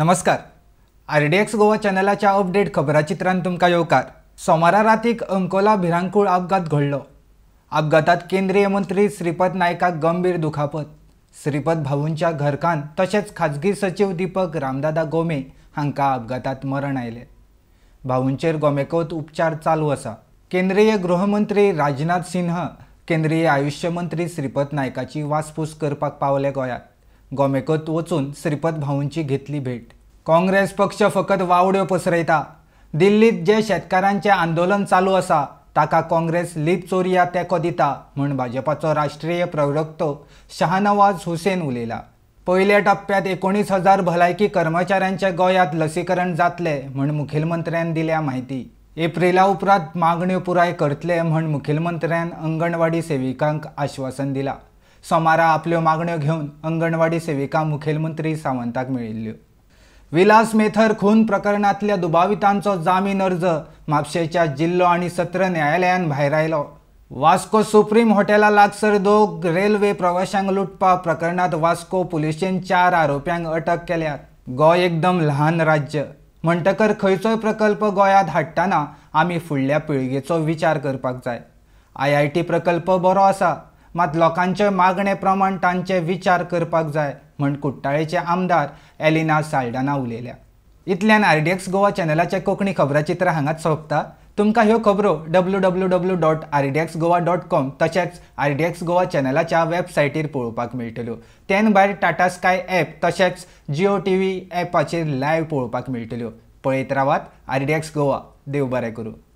नमस्कार R D X Goa चॅनलाच्या update खबरा तुमकां येवकार सोमारा रातीक अंकोला भिरांकूळ अपघात घडलो अपघातात केंद्रीय मंत्री श्रीपद नायकाक गंभीर दुखापत श्रीपद भाऊंच्या घरकान तशेंच खाजगी सचिव दीपक रामदादा गोमे हांकां अपघातात मरण आयले भाऊंचेर गोमेकोत उपचार चालू आसा केंद्रीय गृहमंत्री राजनाथ सिंह केंद्रीय आयुष्य मंत्री श्रीपद नायकाची वासपूस करपाक पावले गोंयांत गोमेकोत वचून श्रीपद भाऊंची घेतली भेट काँग्रेस पक्ष फकत वावड्यो पसरयता दिल्लीत जे शेतकारांचें आंदोलन चालू असा ताका काँग्रेस लीप चोरिया तेंको दिता म्हण भाजपाचो राष्ट्रीय प्रवक्तो शहानवाज हुसेन उलयला पहिल्या टप्प्यात एकोणीस हजार भलायकी कर्मचाऱ्यांच्या गोयात लसीकरण जातले म्हण मुखेलमंत्र्यान दिल्या माहिती एप्रिला उपरांत मागण्यो पुराय करतले म्हण मुखेलमंत्र्यान अंगणवाडी सेविकांक आश्वासन दिला सोमारा आपल्यो मागण्यो घेऊन अंगणवाडी सेविका मुखेलमंत्री सावंताक मेळिल्ल्यो विलास मेथर खून प्रकरणातल्या दुबावितांचो जामीन अर्ज म्हापशेच्या जिल्लो आणि सत्र न्यायालयान भायर आयलो वास्को सुप्रीम हॉटेला लागसर दोग रेल्वे प्रवाशांक लुटपा प्रकरणात वास्को पुलिशेन चार आरोप्यांक अटक केल्यात गोय एकदम ल्हान राज्य म्हणटकर खंयचोय प्रकल्प गोयात हाडटना आमी फुडल्या पिळगेचो विचार करपाक जाय आय आय टी प्रकल्प बरो आसा मात लोकांचे मागणे प्रमाण तांचे विचार करपाक जाय म्हण कुट्टाळेचे आमदार एलिना साल्डाना उलयल्या इतल्यान आर डी एक्स गोवा चॅनलाचे कोंकणी खबराचित्र हांगाच सोंपता तुमकां ह्यो खबरो W W W dot R D X Goa dot com तशेंच आर डी एक्स गोवा चॅनलाच्या वेबसायटीर पळोवपाक मेळटल्यो तेन भायर टाटा स्काय ॲप तशेंच जियो टी व्ही एपाचेर लायव्ह पळोवपाक मेळटल्यो पळयत रावात आर डी एक्स गोवा देव बरें करूं